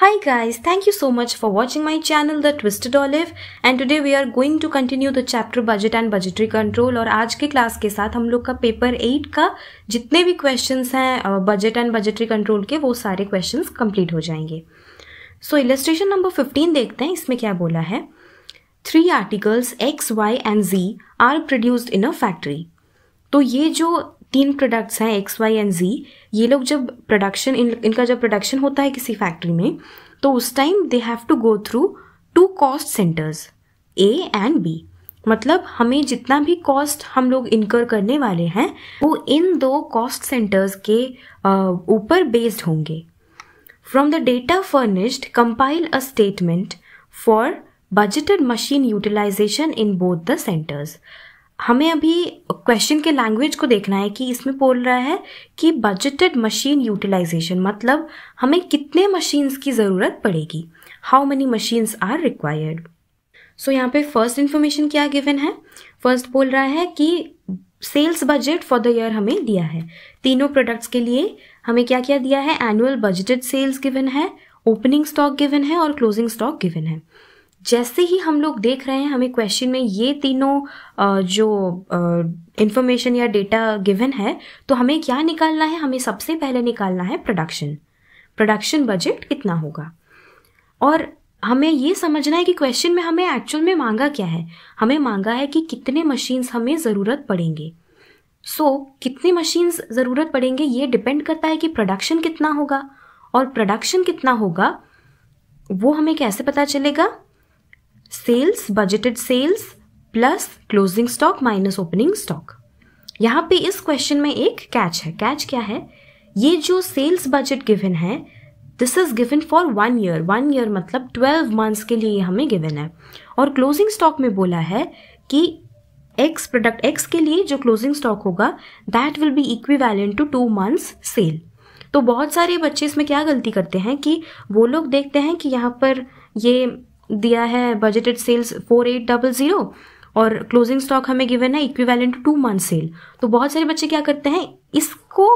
Hi guys, thank you so much for watching my channel The Twisted Olive and today we are going to continue the chapter budget and budgetary control और आज के class के साथ हम लोग का paper eight का जितने भी क्वेश्चंस हैं बजट एंड बजटरी कंट्रोल के वो सारे क्वेश्चंस कंप्लीट हो जाएंगे सो इलस्ट्रेशन नंबर फिफ्टीन देखते हैं इसमें क्या बोला है three articles X Y and Z are produced in a factory तो ये जो तीन प्रोडक्ट्स हैं एक्स वाई एंड जी ये लोग जब प्रोडक्शन इन, इनका जब प्रोडक्शन होता है किसी फैक्ट्री में तो उस time they have to go through two cost centres A and B मतलब हमें जितना भी कॉस्ट हम लोग इनकर करने वाले हैं वो इन दो कॉस्ट सेंटर्स के ऊपर बेस्ड होंगे from the data furnished compile a statement for budgeted machine utilisation in both the centres हमें अभी क्वेश्चन के लैंग्वेज को देखना है कि इसमें बोल रहा है कि बजटेड मशीन यूटिलाइजेशन मतलब हमें कितने मशीन्स की ज़रूरत पड़ेगी how many machines are required so यहाँ पे फर्स्ट इन्फॉर्मेशन क्या गिवन है फर्स्ट बोल रहा है कि sales budget for the year हमें दिया है तीनों प्रोडक्ट्स के लिए हमें क्या क्या दिया है एनुअल बजटेड सेल्स गिवन है ओपनिंग स्टॉक गिवन है और क्लोजिंग स्टॉक गिवन है जैसे ही हम लोग देख रहे हैं हमें क्वेश्चन में ये तीनों जो इन्फॉर्मेशन या डेटा गिवन है तो हमें क्या निकालना है हमें सबसे पहले निकालना है प्रोडक्शन प्रोडक्शन बजट कितना होगा और हमें ये समझना है कि क्वेश्चन में हमें एक्चुअल में मांगा क्या है हमें मांगा है कि कितने मशीन्स हमें ज़रूरत पड़ेंगे सो so, कितने मशीन्स ज़रूरत पड़ेंगे ये डिपेंड करता है कि प्रोडक्शन कितना होगा और प्रोडक्शन कितना होगा वो हमें कैसे पता चलेगा sales budgeted sales plus closing stock minus opening stock यहाँ पे इस क्वेश्चन में एक कैच है कैच क्या है ये जो सेल्स बजट गिवन है this is given for one year one year मतलब ट्वेल्व मंथ्स के लिए हमें गिवन है और क्लोजिंग स्टॉक में बोला है कि एक्स प्रोडक्ट एक्स के लिए जो क्लोजिंग स्टॉक होगा that will be equivalent to two months sale तो बहुत सारे बच्चे इसमें क्या गलती करते हैं कि वो लोग देखते हैं कि यहाँ पर ये दिया है budgeted sales four eight double zero और क्लोजिंग स्टॉक हमें गिवन है इक्विवेलेंट टू मंथ सेल तो बहुत सारे बच्चे क्या करते हैं इसको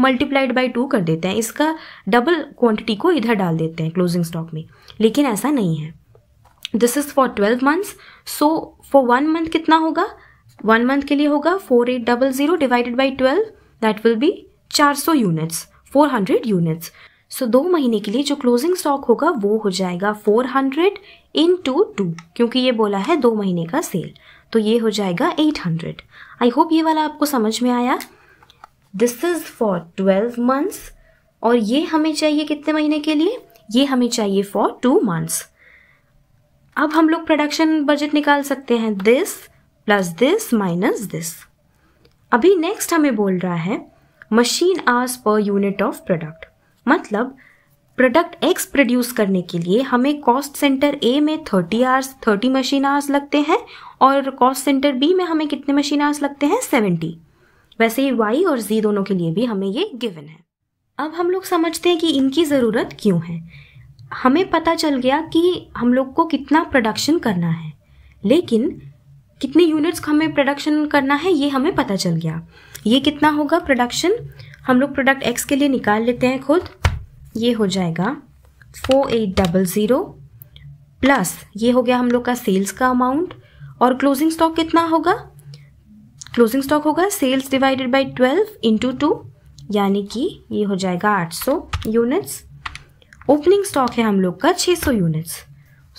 मल्टीप्लाइड बाई टू कर देते हैं इसका डबल क्वांटिटी को इधर डाल देते हैं क्लोजिंग स्टॉक में लेकिन ऐसा नहीं है this is for twelve months so for one month कितना होगा वन मंथ के लिए होगा four eight double zero divided by twelve that will be चार सौ units four hundred units so so, दो महीने के लिए जो क्लोजिंग स्टॉक होगा वो हो जाएगा four hundred into two क्योंकि ये बोला है दो महीने का सेल तो ये हो जाएगा एट हंड्रेड आई होप ये वाला आपको समझ में आया this is for twelve months और ये हमें चाहिए कितने महीने के लिए ये हमें चाहिए फॉर टू मंथ्स अब हम लोग प्रोडक्शन बजट निकाल सकते हैं this plus this minus this अभी नेक्स्ट हमें बोल रहा है machine hours per unit of product मतलब प्रोडक्ट एक्स प्रोड्यूस करने के लिए हमें कॉस्ट सेंटर ए में thirty hours thirty machine hours लगते हैं और कॉस्ट सेंटर बी में हमें कितने मशीन आवर्स लगते हैं सेवेंटी वैसे ही वाई और जी दोनों के लिए भी हमें ये गिवन है अब हम लोग समझते हैं कि इनकी ज़रूरत क्यों है हमें पता चल गया कि हम लोग को कितना प्रोडक्शन करना है लेकिन कितने यूनिट्स हमें प्रोडक्शन करना है ये हमें पता चल गया ये कितना होगा प्रोडक्शन हम लोग प्रोडक्ट एक्स के लिए निकाल लेते हैं खुद ये हो जाएगा four eight double zero plus ये हो गया हम लोग का सेल्स का अमाउंट और क्लोजिंग स्टॉक कितना होगा क्लोजिंग स्टॉक होगा sales divided by twelve into two यानी कि ये हो जाएगा आठ सौ यूनिट्स ओपनिंग स्टॉक है हम लोग का छः सौ units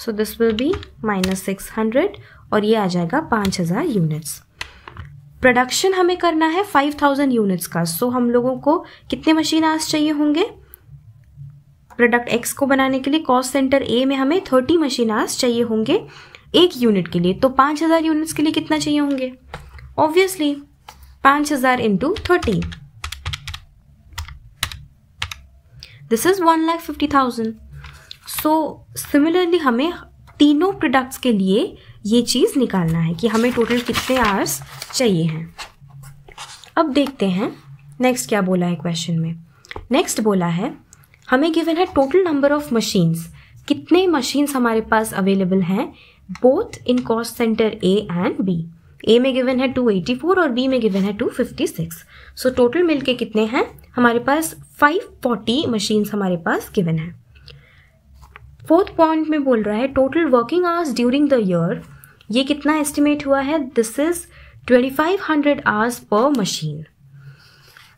so this will be minus six hundred और ये आ जाएगा पाँच हजार यूनिट्स प्रोडक्शन हमें करना है फाइव थाउजेंड यूनिट्स का सो हम लोगों को कितने मशीन आज चाहिए होंगे प्रोडक्ट एक्स को बनाने के लिए कॉस्ट सेंटर ए में हमें थर्टी मशीन आज चाहिए होंगे एक यूनिट के लिए तो 5000 हज़ार यूनिट्स के लिए कितना चाहिए होंगे ऑब्वियसली 5000 हज़ार into thirty this is one lakh fifty thousand so similarly हमें तीनों प्रोडक्ट्स के लिए ये चीज़ निकालना है कि हमें टोटल कितने आवर्स चाहिए हैं अब देखते हैं नेक्स्ट क्या बोला है क्वेश्चन में नेक्स्ट बोला है हमें गिवन है टोटल नंबर ऑफ मशीन्स कितने मशीन्स हमारे पास अवेलेबल हैं both in cost centre A and B A में गिवन है 284 और बी में गिवन है 256 सो टोटल मिलके कितने हैं हमारे पास 540 मशीन्स हमारे पास गिवन है फोर्थ पॉइंट में बोल रहा है total working hours during the year ये कितना एस्टिमेट हुआ है this is 2500 hours per machine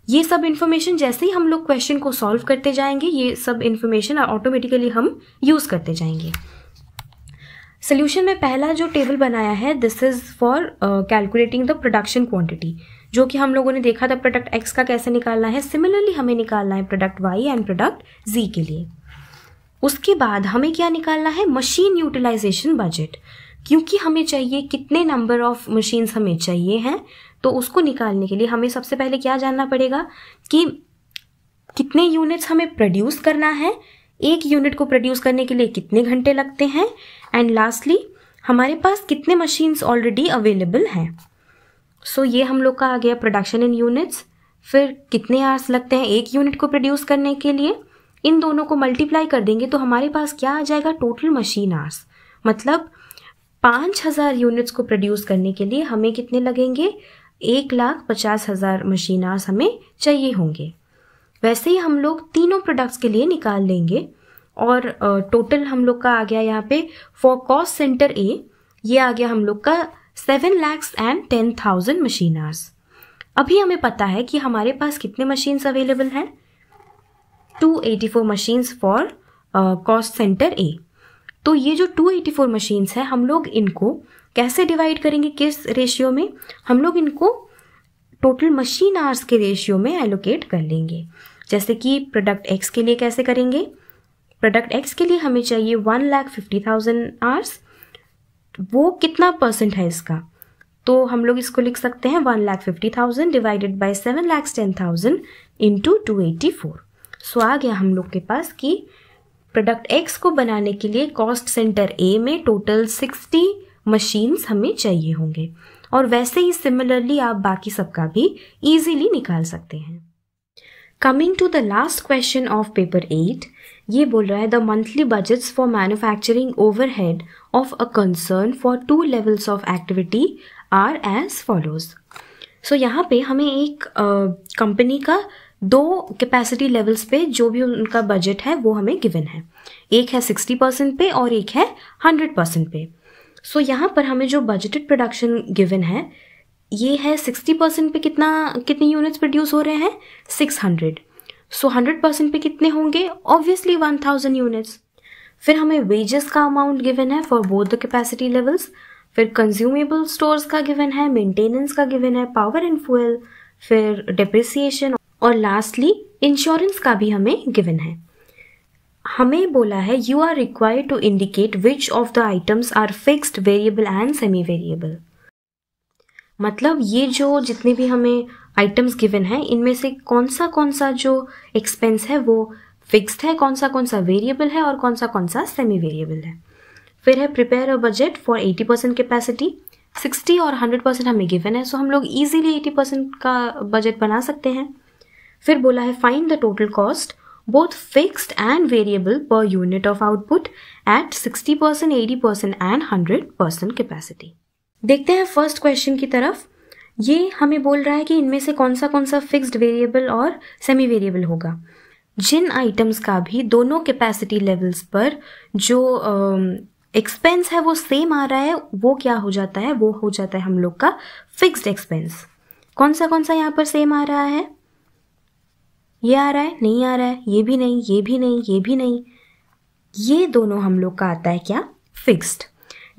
ये सब इन्फॉर्मेशन जैसे ही हम लोग क्वेश्चन को सॉल्व करते जाएंगे ये सब इन्फॉर्मेशन ऑटोमेटिकली हम यूज़ करते जाएंगे सोल्यूशन में पहला जो टेबल बनाया है this is for calculating the production quantity जो कि हम लोगों ने देखा था प्रोडक्ट एक्स का कैसे निकालना है सिमिलरली हमें निकालना है product Y and product G के लिए उसके बाद हमें क्या निकालना है मशीन यूटिलाइजेशन बजट क्योंकि हमें चाहिए कितने नंबर ऑफ मशीन्स हमें चाहिए हैं तो उसको निकालने के लिए हमें सबसे पहले क्या जानना पड़ेगा कि कितने यूनिट्स हमें प्रोड्यूस करना है एक यूनिट को प्रोड्यूस करने के लिए कितने घंटे लगते हैं एंड लास्टली हमारे पास कितने मशीन्स ऑलरेडी अवेलेबल हैं सो ये हम लोग का आ गया प्रोडक्शन इन यूनिट्स फिर कितने आवर्स लगते हैं एक यूनिट को प्रोड्यूस करने के लिए इन दोनों को मल्टीप्लाई कर देंगे तो हमारे पास क्या आ जाएगा टोटल मशीन आर्स मतलब पाँच हज़ार यूनिट्स को प्रोड्यूस करने के लिए हमें कितने लगेंगे एक लाख पचास हज़ार मशीन आर्स हमें चाहिए होंगे वैसे ही हम लोग तीनों प्रोडक्ट्स के लिए निकाल लेंगे और टोटल हम लोग का आ गया यहाँ पे फॉर कॉस्ट सेंटर ए ये आ गया हम लोग का seven lakhs and ten thousand machine hours अभी हमें पता है कि हमारे पास कितने मशीन्स अवेलेबल हैं 284 machines for cost centre A तो ये जो 284 मशीन्स हैं हम लोग इनको कैसे डिवाइड करेंगे किस रेशियो में हम लोग इनको टोटल मशीन आर्स के रेशियो में एलोकेट कर लेंगे जैसे कि प्रोडक्ट एक्स के लिए कैसे करेंगे प्रोडक्ट एक्स के लिए हमें चाहिए one lakh fifty thousand hours वो कितना परसेंट है इसका तो हम लोग इसको लिख सकते हैं one lakh fifty thousand divided by seven lakh ten thousand into two eighty four so आ गया हम लोग के पास कि प्रोडक्ट एक्स को बनाने के लिए कॉस्ट सेंटर ए में टोटल सिक्सटी मशीन्स हमें चाहिए होंगे और वैसे ही सिमिलरली आप बाकी सबका भी इजीली निकाल सकते हैं coming to the last question of paper eight ये बोल रहा है the monthly budgets for manufacturing overhead of a concern for two levels of activity are as follows so यहाँ पे हमें एक कंपनी uh, का दो कैपेसिटी लेवल्स पे जो भी उनका बजट है वो हमें गिवन है एक है सिक्सटी परसेंट पे और एक है हंड्रेड परसेंट पे सो so, यहाँ पर हमें जो बजटेड प्रोडक्शन गिवन है ये है सिक्सटी परसेंट पे कितना कितने यूनिट्स प्रोड्यूस हो रहे हैं six hundred so hundred percent पे कितने होंगे ऑब्वियसली वन थाउजेंड यूनिट्स फिर हमें वेजेस का अमाउंट गिवन है for both the capacity levels फिर कंज्यूमेबल स्टोर्स का गिवन है मेंटेनेंस का गिवन है पावर एंड फ्यूल फिर डिप्रिसिएशन और लास्टली इंश्योरेंस का भी हमें गिवन है हमें बोला है you are required to indicate which of the items are fixed variable and semi variable मतलब ये जो जितने भी हमें आइटम्स गिवन है इनमें से कौन सा कौन सा जो एक्सपेंस है वो फिक्स्ड है कौन सा कौन सा वेरिएबल है और कौन सा कौन सा सेमी वेरिएबल है फिर है prepare a budget for eighty percent capacity sixty और हंड्रेड परसेंट हमें गिवन है सो हम लोग ईजिली एटी परसेंट का बजट बना सकते हैं फिर बोला है find the total cost both fixed and variable per unit of output at 60%, and hundred percent capacity देखते हैं फर्स्ट क्वेश्चन की तरफ ये हमें बोल रहा है कि इनमें से कौन सा कौन सा फिक्स्ड वेरिएबल और सेमी वेरिएबल होगा जिन आइटम्स का भी दोनों कैपेसिटी लेवल्स पर जो एक्सपेंस uh, है वो सेम आ रहा है वो क्या हो जाता है वो हो जाता है हम लोग का फिक्स्ड एक्सपेंस कौन सा कौन सा यहाँ पर सेम आ रहा है ये आ रहा है नहीं आ रहा है ये भी नहीं ये भी नहीं ये भी नहीं ये दोनों हम लोग का आता है क्या फिक्स्ड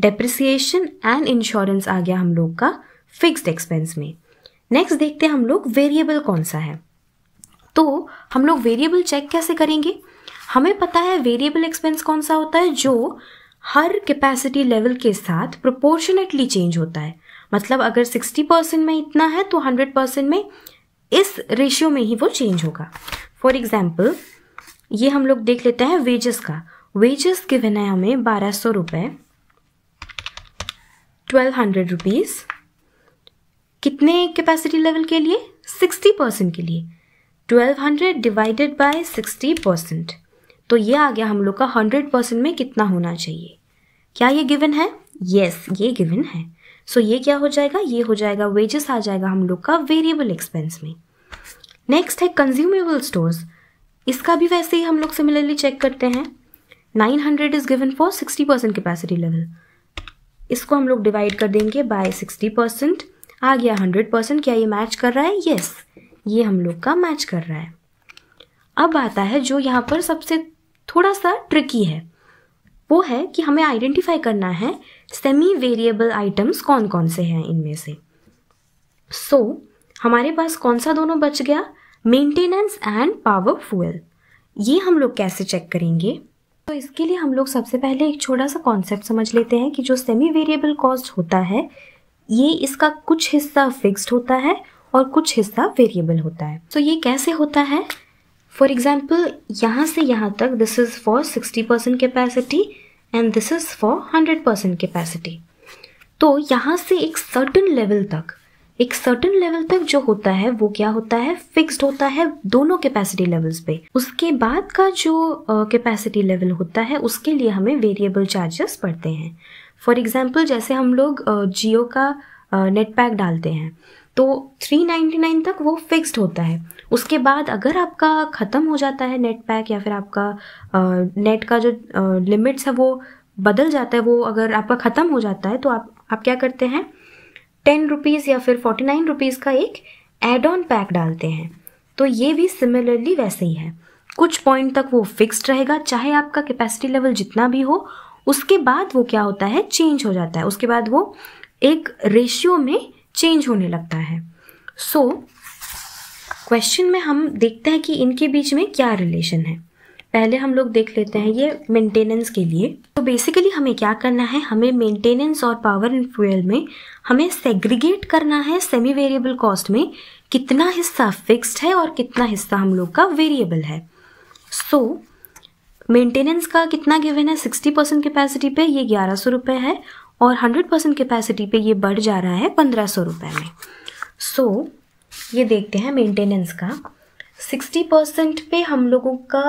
डेप्रिसिएशन एंड इंश्योरेंस आ गया हम लोग का फिक्स्ड एक्सपेंस में नेक्स्ट देखते हैं हम लोग वेरिएबल कौन सा है तो हम लोग वेरिएबल चेक कैसे करेंगे हमें पता है वेरिएबल एक्सपेंस कौन सा होता है जो हर कैपेसिटी लेवल के साथ प्रोपोर्शनेटली चेंज होता है मतलब अगर 60 परसेंट में इतना है तो 100 परसेंट में इस रेशियो में ही वो चेंज होगा फॉर एग्जाम्पल ये हम लोग देख लेते हैं वेजेस का वेजेस के है हमें बारह सौ रुपये ट्वेल्व हंड्रेड रुपीज़ कितने कैपेसिटी लेवल के लिए सिक्सटी परसेंट के लिए twelve hundred divided by sixty percent तो ये आ गया हम लोग का हंड्रेड परसेंट में कितना होना चाहिए क्या ये गिवन है यस yes, ये गिवन है सो so ये क्या हो जाएगा ये हो जाएगा वेजेस आ जाएगा हम लोग का वेरिएबल एक्सपेंस में नेक्स्ट है कंज्यूमेबल स्टोर्स इसका भी वैसे ही हम लोग सिमिलरली चेक करते हैं nine hundred is given for sixty percent capacity level इसको हम लोग डिवाइड कर देंगे बाय सिक्सटी परसेंट आ गया हंड्रेड परसेंट क्या ये मैच कर रहा है येस yes, ये हम लोग का मैच कर रहा है अब आता है जो यहाँ पर सबसे थोड़ा सा ट्रिकी है वो है कि हमें आइडेंटिफाई करना है सेमी वेरिएबल आइटम्स कौन कौन से हैं इनमें से सो so, हमारे पास कौन सा दोनों बच गया मेंटेनेंस एंड पावर फ्यूल ये हम लोग कैसे चेक करेंगे तो इसके लिए हम लोग सबसे पहले एक छोटा सा कॉन्सेप्ट समझ लेते हैं कि जो सेमी वेरिएबल कॉस्ट होता है ये इसका कुछ हिस्सा फिक्स्ड होता है और कुछ हिस्सा वेरिएबल होता है तो so, ये कैसे होता है फॉर एग्ज़ाम्पल यहाँ से यहाँ तक this is for sixty percent capacity and this is for hundred percent capacity तो यहाँ से एक सर्टन लेवल तक एक सर्टन लेवल तक जो होता है वो क्या होता है फिक्स्ड होता है दोनों कैपेसिटी लेवल्स पे उसके बाद का जो कैपेसिटी uh, लेवल होता है उसके लिए हमें वेरिएबल चार्जेस पड़ते हैं फॉर एग्जांपल जैसे हम लोग जियो uh, का नेट uh, पैक डालते हैं तो 399 तक वो फिक्स्ड होता है उसके बाद अगर आपका ख़त्म हो जाता है नेट पैक या फिर आपका नेट का जो लिमिट्स है वो बदल जाता है वो अगर आपका ख़त्म हो जाता है तो आप आप क्या करते हैं टेन रुपीज़ या फिर फोर्टी नाइन रुपीज़ का एक एड ऑन पैक डालते हैं तो ये भी सिमिलरली वैसे ही है कुछ पॉइंट तक वो फिक्स्ड रहेगा चाहे आपका कैपेसिटी लेवल जितना भी हो उसके बाद वो क्या होता है चेंज हो जाता है उसके बाद वो एक रेशियो में चेंज होने लगता है सो so, क्वेश्चन में हम देखते हैं कि इनके बीच में क्या रिलेशन है पहले हम लोग देख लेते हैं ये मेंटेनेंस के लिए तो बेसिकली हमें क्या करना है हमें मेंटेनेंस और पावर एंड फ्यूएल में हमें सेग्रीगेट करना है सेमी वेरिएबल कॉस्ट में कितना हिस्सा फिक्स्ड है और कितना हिस्सा हम लोग का वेरिएबल है सो so, मेंटेनेंस का कितना गिवन है सिक्सटी परसेंट कैपेसिटी पे ये ग्यारह सौ रुपये है और हंड्रेड परसेंट कैपेसिटी पे ये बढ़ जा रहा है पंद्रह सौ रुपये में सो so, ये देखते हैं मेंटेनेंस का सिक्सटी परसेंट पे हम लोगों का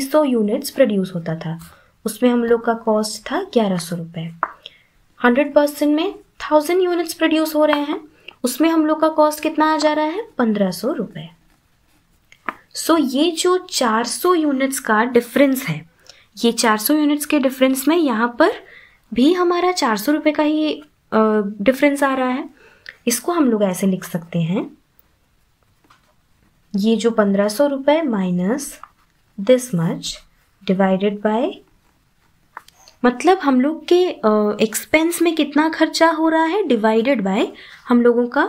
सौ यूनिट्स प्रोड्यूस होता था उसमें हम लोग का कॉस्ट था ग्यारह सौ रुपये हंड्रेड परसेंट में थाउजेंड यूनिट्स प्रोड्यूस हो रहे हैं उसमें हम लोग का कॉस्ट कितना आ जा रहा है पंद्रह सौ रुपये सो ये जो सौ यूनिट्स का डिफरेंस है ये सौ यूनिट्स के डिफरेंस में यहाँ पर भी हमारा चार सौ रुपये का ही डिफरेंस आ रहा है इसको हम लोग ऐसे लिख सकते हैं ये जो पंद्रह सौ रुपये minus this much divided by मतलब हम लोग के एक्सपेंस में कितना खर्चा हो रहा है डिवाइडेड बाय हम लोगों का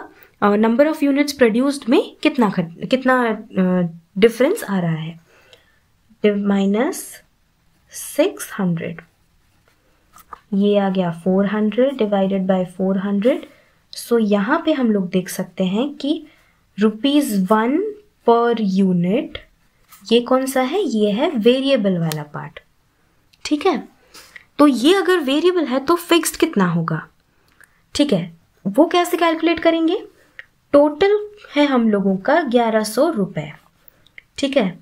नंबर ऑफ़ यूनिट्स प्रोड्यूस्ड में कितना खर्च कितना डिफरेंस आ रहा है माइनस सिक्स हंड्रेड ये आ गया four hundred divided by four hundred so so, यहाँ पे हम लोग देख सकते हैं कि रुपीज़ वन पर यूनिट ये कौन सा है ये है वेरिएबल वाला पार्ट ठीक है तो ये अगर वेरिएबल है तो फिक्स्ड कितना होगा ठीक है वो कैसे कैलकुलेट करेंगे टोटल है हम लोगों का ग्यारह सौ रुपये ठीक है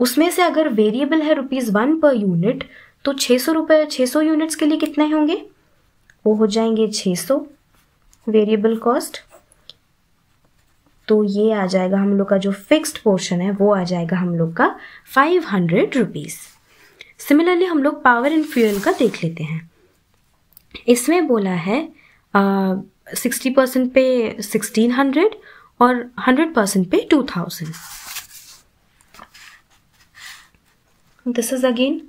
उसमें से अगर वेरिएबल है रुपीज़ वन पर यूनिट तो छः सौ रुपये छः सौ यूनिट्स के लिए कितने होंगे वो हो जाएंगे छः सौ वेरिएबल कॉस्ट तो ये आ जाएगा हम लोग का जो फिक्स्ड पोर्शन है वो आ जाएगा हम लोग का फाइव हंड्रेड रुपीज़ सिमिलरली हम लोग पावर एंड फ्यूल का देख लेते हैं इसमें बोला है सिक्सटी परसेंट पे सिक्सटीन हंड्रेड और हंड्रेड परसेंट पे two thousand this is again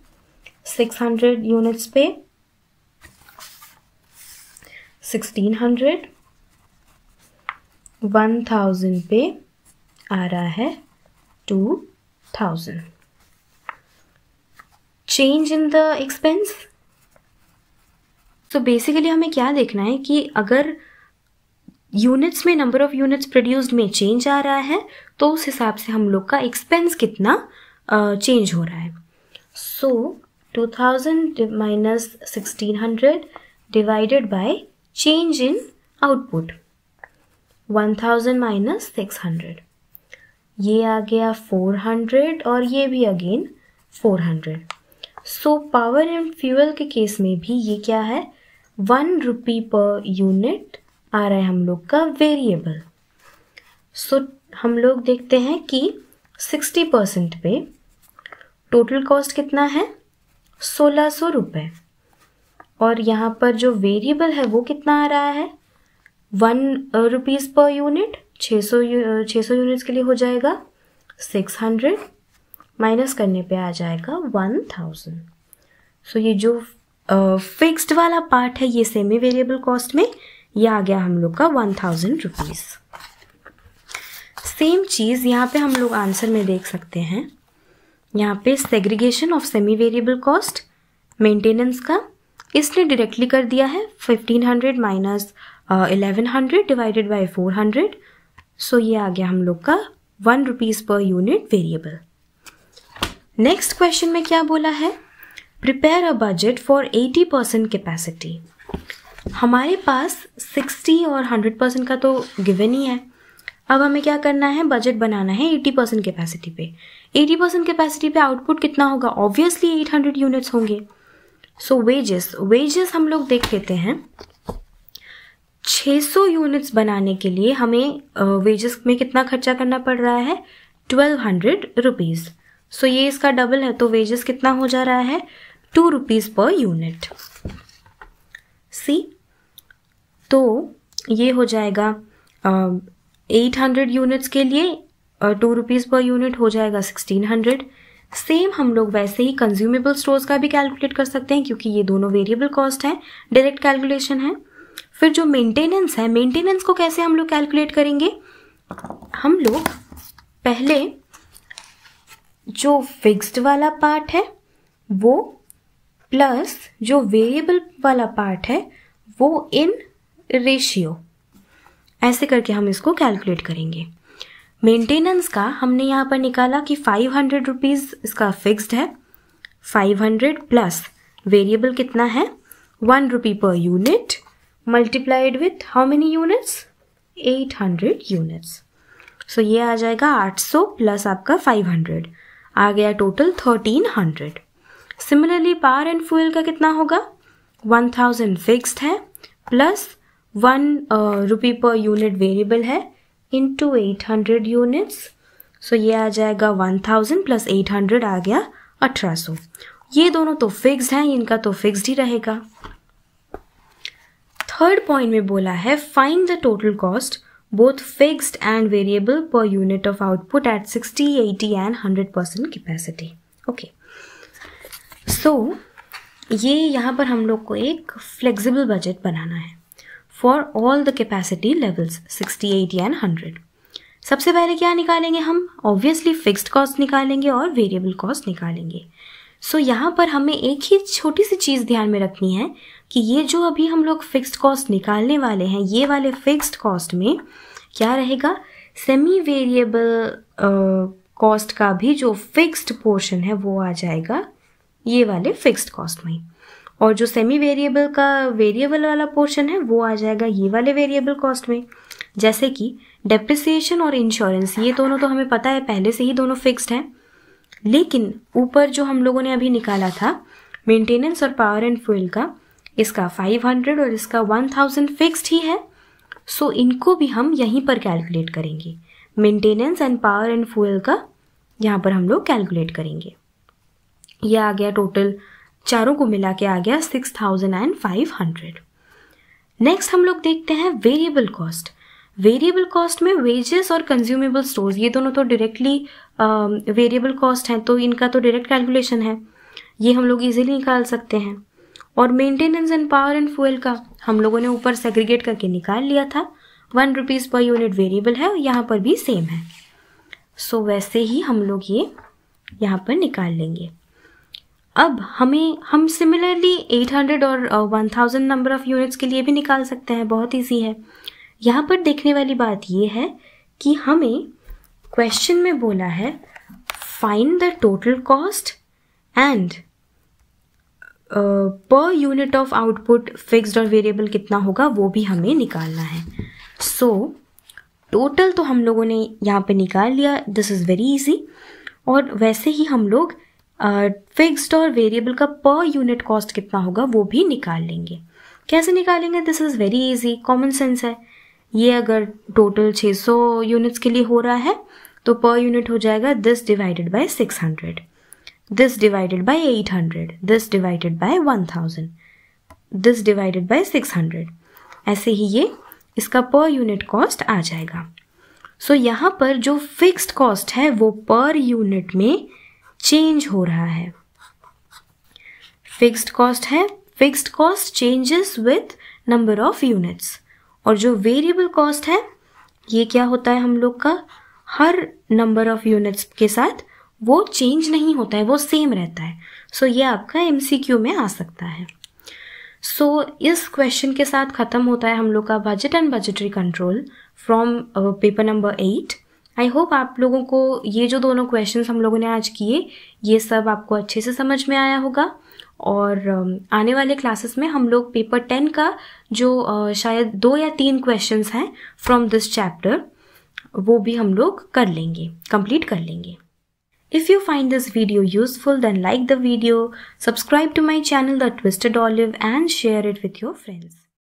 six hundred units पे सिक्सटीन हंड्रेड वन थाउजेंड पे आ रहा है two thousand change in the expense तो बेसिकली हमें क्या देखना है कि अगर यूनिट्स में नंबर ऑफ़ यूनिट्स प्रोड्यूस्ड में चेंज आ रहा है तो उस हिसाब से हम लोग का एक्सपेंस कितना चेंज uh, हो रहा है so two thousand minus sixteen hundred divided by change in output 1000 minus six hundred ये आ गया फोर हंड्रेड और ये भी again four hundred so power and fuel के केस में भी ये क्या है वन रुपी पर यूनिट आ रहा है हम लोग का वेरिएबल सो हम लोग देखते हैं कि सिक्सटी परसेंट पे टोटल कॉस्ट कितना है सोलह सौ रुपये और यहाँ पर जो वेरिएबल है वो कितना आ रहा है वन रुपीज़ पर यूनिट 600 सौ uh, छः सौ यूनिट्स के लिए हो जाएगा सिक्स हंड्रेड माइनस करने पे आ जाएगा वन थाउजेंड सो ये जो फिक्स्ड uh, वाला पार्ट है ये सेमी वेरिएबल कॉस्ट में ये आ गया हम लोग का वन थाउजेंड रुपीज़ सेम चीज़ यहाँ पे हम लोग आंसर में देख सकते हैं यहाँ पे segregation of semi variable cost maintenance का इसने डायरेक्टली कर दिया है fifteen hundred minus eleven hundred divided by four hundred so ये आ गया हम लोग का one rupees per unit variable next question में क्या बोला है prepare a budget for 80 percent capacity हमारे पास 60 और 100 परसेंट का तो गिवन ही है अब हमें क्या करना है बजट बनाना है 80 परसेंट कैपेसिटी पे 80 परसेंट कैपेसिटी पे आउटपुट कितना होगा ऑब्वियसली 800 यूनिट्स होंगे सो वेजेस वेजेस हम लोग देख लेते हैं 600 यूनिट्स बनाने के लिए हमें वेजेस में कितना खर्चा करना पड़ रहा है ट्वेल्व हंड्रेड रुपीज़ सो ये इसका डबल है तो वेजेस कितना हो जा रहा है two rupees per unit see तो ये हो जाएगा एट हंड्रेड यूनिट्स के लिए टू रुपीज़ पर यूनिट हो जाएगा सिक्सटीन हंड्रेड सेम हम लोग वैसे ही कंज्यूमेबल स्टोर्स का भी कैलकुलेट कर सकते हैं क्योंकि ये दोनों वेरिएबल कॉस्ट है डायरेक्ट कैलकुलेशन है फिर जो मेंटेनेंस है मेंटेनेंस को कैसे हम लोग कैलकुलेट करेंगे हम लोग पहले जो फिक्स्ड वाला पार्ट है वो प्लस जो वेरिएबल वाला पार्ट है वो इन रेशियो ऐसे करके हम इसको कैलकुलेट करेंगे मेंटेनेंस का हमने यहाँ पर निकाला कि फाइव हंड्रेड रुपीज़ इसका फिक्स्ड है फाइव हंड्रेड प्लस वेरिएबल कितना है one rupee per unit multiplied with how many units eight hundred units so ये आ जाएगा आठ सौ प्लस आपका फाइव हंड्रेड आ गया total thirteen hundred similarly power and fuel का कितना होगा वन थाउजेंड फिक्स्ड है plus one rupee per unit variable है into eight hundred units so ये आ जाएगा one thousand plus eight hundred आ गया अठारह सौ ये दोनों तो फिक्स हैं इनका तो फिक्स ही रहेगा थर्ड पॉइंट में बोला है find the total cost fixed and variable per unit of output at sixty eighty and hundred percent capacity okay so ये यहाँ पर हम लोग को एक फ्लेक्सिबल बजट बनाना है for all the capacity levels 68 and 100 सबसे पहले क्या निकालेंगे हम ऑब्वियसली फिक्स्ड कॉस्ट निकालेंगे और वेरिएबल कॉस्ट निकालेंगे सो so, यहाँ पर हमें एक ही छोटी सी चीज़ ध्यान में रखनी है कि ये जो अभी हम लोग फिक्स्ड कॉस्ट निकालने वाले हैं ये वाले फिक्स्ड कॉस्ट में क्या रहेगा सेमी वेरिएबल कॉस्ट का भी जो फिक्स्ड पोर्शन है वो आ जाएगा ये वाले फिक्स्ड कॉस्ट में और जो सेमी वेरिएबल का वेरिएबल वाला पोर्शन है वो आ जाएगा ये वाले वेरिएबल कॉस्ट में जैसे कि डेप्रिसिएशन और इंश्योरेंस ये दोनों तो हमें पता है पहले से ही दोनों फिक्स्ड हैं लेकिन ऊपर जो हम लोगों ने अभी निकाला था मेंटेनेंस और पावर एंड फ्यूल का इसका 500 और इसका 1000 फिक्स्ड ही है सो इनको भी हम यहीं पर कैलकुलेट करेंगे maintenance and power and fuel का यहाँ पर हम लोग कैलकुलेट करेंगे यह आ गया टोटल चारों को मिला के आ गया six thousand and five hundred next हम लोग देखते हैं वेरिएबल कॉस्ट वेरिएबल कॉस्ट में वेजेस और कंज्यूमेबल स्टोर्स ये दोनों तो डायरेक्टली वेरिएबल कॉस्ट हैं तो इनका तो डायरेक्ट कैलकुलेशन है ये हम लोग इजीली निकाल सकते हैं और maintenance and power and fuel का हम लोगों ने ऊपर सेग्रीगेट करके निकाल लिया था one rupees per unit variable है और यहाँ पर भी सेम है सो so, वैसे ही हम लोग ये यहाँ पर निकाल लेंगे अब हमें हम सिमिलरली 800 और 1000 नंबर ऑफ़ यूनिट्स के लिए भी निकाल सकते हैं बहुत इजी है यहाँ पर देखने वाली बात ये है कि हमें क्वेश्चन में बोला है find the total cost and per unit of output fixed और वेरिएबल कितना होगा वो भी हमें निकालना है सो so, टोटल तो हम लोगों ने यहाँ पे निकाल लिया दिस इज़ वेरी इजी और वैसे ही हम लोग फिक्स्ड और वेरिएबल का पर यूनिट कॉस्ट कितना होगा वो भी निकाल लेंगे कैसे निकालेंगे this is very easy common sense है ये अगर टोटल 600 यूनिट्स के लिए हो रहा है तो पर यूनिट हो जाएगा this divided by 600 this divided by 800 this divided by 1000 this divided by 600 ऐसे ही ये इसका पर यूनिट कॉस्ट आ जाएगा सो so, यहाँ पर जो फिक्स्ड कॉस्ट है वो पर यूनिट में चेंज हो रहा है फिक्स्ड कॉस्ट है fixed cost changes with number of units और जो वेरिएबल कॉस्ट है ये क्या होता है हम लोग का हर नंबर ऑफ यूनिट्स के साथ वो चेंज नहीं होता है वो सेम रहता है सो so, ये आपका एमसीक्यू में आ सकता है सो so, इस क्वेश्चन के साथ ख़त्म होता है हम लोग का budget and budgetary control from paper number eight I hope आप लोगों को ये जो दोनों क्वेश्चन हम लोगों ने आज किए ये सब आपको अच्छे से समझ में आया होगा और आने वाले क्लासेस में हम लोग पेपर टेन का जो शायद दो या तीन क्वेश्चंस हैं फ्रॉम दिस चैप्टर वो भी हम लोग कर लेंगे कंप्लीट कर लेंगे If you find this video useful then like the video, subscribe to my channel The Twisted Olive and share it with your friends.